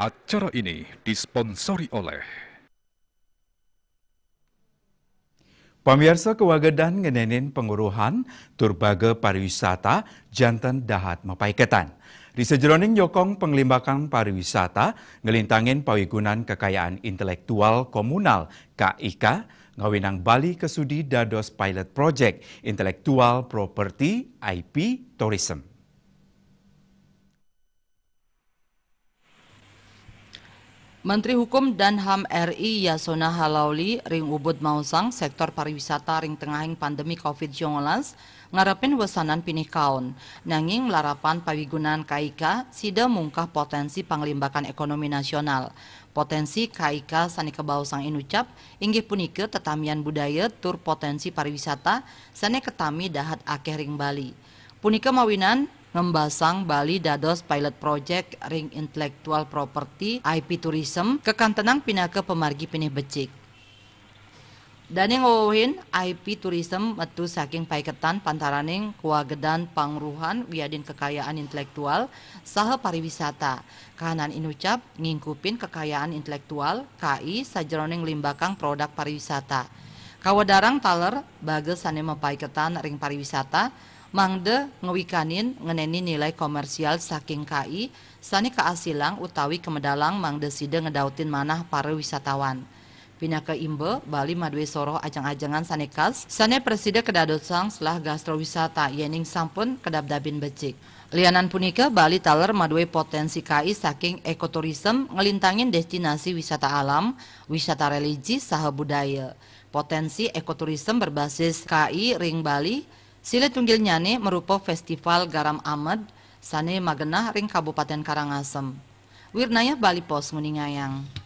Acara ini disponsori oleh Pemirsa Kewagedan ngenenin penguruhan Turbaga Pariwisata Jantan Dahat Mapaiketan. Di sejroning nyokong penglimbakan Pariwisata ngelintangin pawigunan kekayaan intelektual komunal KIK ngawinang Bali Kesudi Dados Pilot Project intelektual Property IP Tourism. Menteri Hukum dan HAM RI Yasona Halauli Ring Ubud Mausang sektor pariwisata Ring Tengahing pandemi COVID-19 ngarepin wesanan pinih kaun nanging larapan pawigunan kaika sida mungkah potensi panglimbakan ekonomi nasional potensi KIK sani kebausang inucap inggih punike tetamian budaya tur potensi pariwisata sane ketami dahat akeh ring Bali punika mawinan Ngembasang Bali dados pilot project ring intellectual property IP tourism kekantenang pina ke pemargi pinih becik. Dan yang ngowin IP tourism metu saking paiketan pantaraning kuagedan pangruhan wiadin kekayaan intelektual saha pariwisata. Kahanan inucap ngingkupin kekayaan intelektual KI sajeroning limbakang produk pariwisata. Kawadarang taler bagus sanema paiketan ring pariwisata Mangde ngewikanin ngeneni nilai komersial saking KI, sani keasilang utawi kemedalang mangde sida ngedautin manah para wisatawan. Pina ke Imbe, Bali madwe soroh ajang-ajangan sanekas, sane kedadot sang selah gastrowisata yening sampun kedabdabin becik. Lianan punika Bali taler madwe potensi KI saking ekoturism ngelintangin destinasi wisata alam, wisata religi, saha budaya. Potensi ekoturism berbasis KI Ring Bali Sile Tunggil Nyane merupakan festival garam amed sane magenah ring Kabupaten Karangasem. Wirnaya Bali Pos Muningayang.